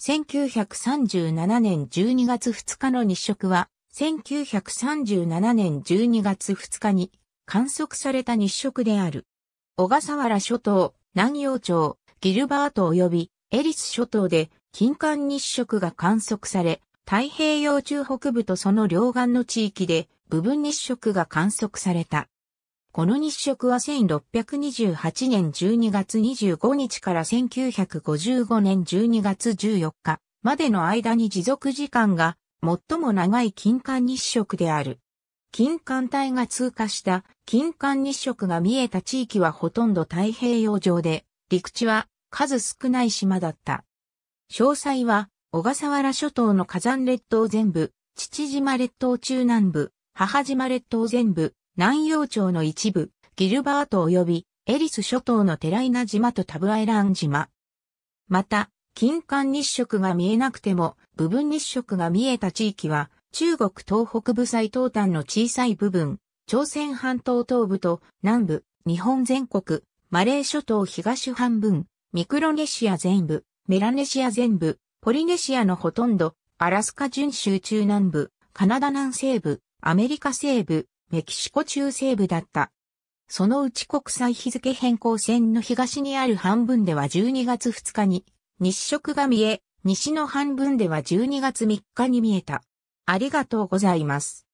1937年12月2日の日食は、1937年12月2日に観測された日食である。小笠原諸島、南洋町、ギルバート及びエリス諸島で金環日食が観測され、太平洋中北部とその両岸の地域で部分日食が観測された。この日食は1628年12月25日から1955年12月14日までの間に持続時間が最も長い金環日食である。金環帯が通過した金環日食が見えた地域はほとんど太平洋上で、陸地は数少ない島だった。詳細は小笠原諸島の火山列島全部、父島列島中南部、母島列島全部、南洋町の一部、ギルバート及びエリス諸島のテライナ島とタブアイラン島。また、金環日食が見えなくても、部分日食が見えた地域は、中国東北部最東端の小さい部分、朝鮮半島東部と南部、日本全国、マレー諸島東半分、ミクロネシア全部、メラネシア全部、ポリネシアのほとんど、アラスカ準州中南部、カナダ南西部、アメリカ西部、メキシコ中西部だった。そのうち国際日付変更線の東にある半分では12月2日に日食が見え、西の半分では12月3日に見えた。ありがとうございます。